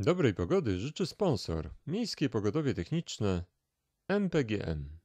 Dobrej pogody życzy sponsor Miejskie Pogodowie Techniczne MPGM.